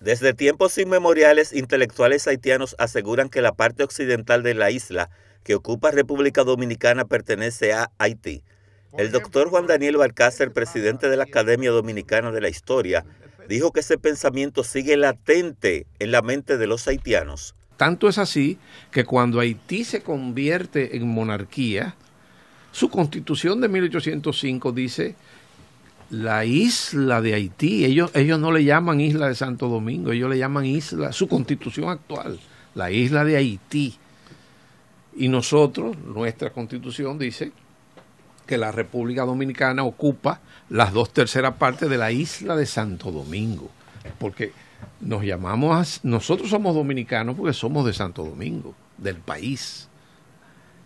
Desde tiempos inmemoriales, intelectuales haitianos aseguran que la parte occidental de la isla que ocupa República Dominicana pertenece a Haití. El doctor Juan Daniel Balcácer, presidente de la Academia Dominicana de la Historia, dijo que ese pensamiento sigue latente en la mente de los haitianos. Tanto es así que cuando Haití se convierte en monarquía, su constitución de 1805 dice la isla de Haití. Ellos, ellos no le llaman isla de Santo Domingo, ellos le llaman isla, su constitución actual, la isla de Haití. Y nosotros, nuestra constitución dice que la República Dominicana ocupa las dos terceras partes de la isla de Santo Domingo, porque nos llamamos, nosotros somos dominicanos porque somos de Santo Domingo, del país.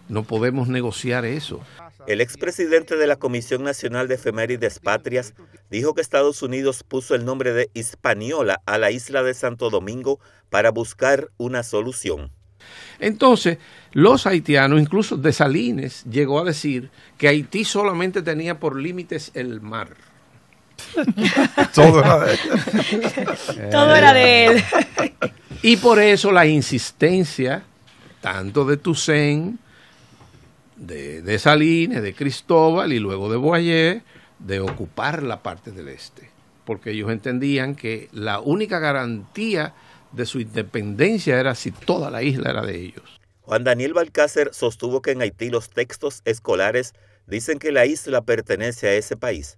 No podemos negociar eso. El expresidente de la Comisión Nacional de Efemérides Patrias dijo que Estados Unidos puso el nombre de Hispaniola a la isla de Santo Domingo para buscar una solución. Entonces, los haitianos, incluso de Salines, llegó a decir que Haití solamente tenía por límites el mar. Todo era de él. Todo era de él. Y por eso la insistencia, tanto de Toussaint de, Salines, de Cristóbal y luego de Boyer, de ocupar la parte del este, porque ellos entendían que la única garantía de su independencia era si toda la isla era de ellos. Juan Daniel Balcácer sostuvo que en Haití los textos escolares dicen que la isla pertenece a ese país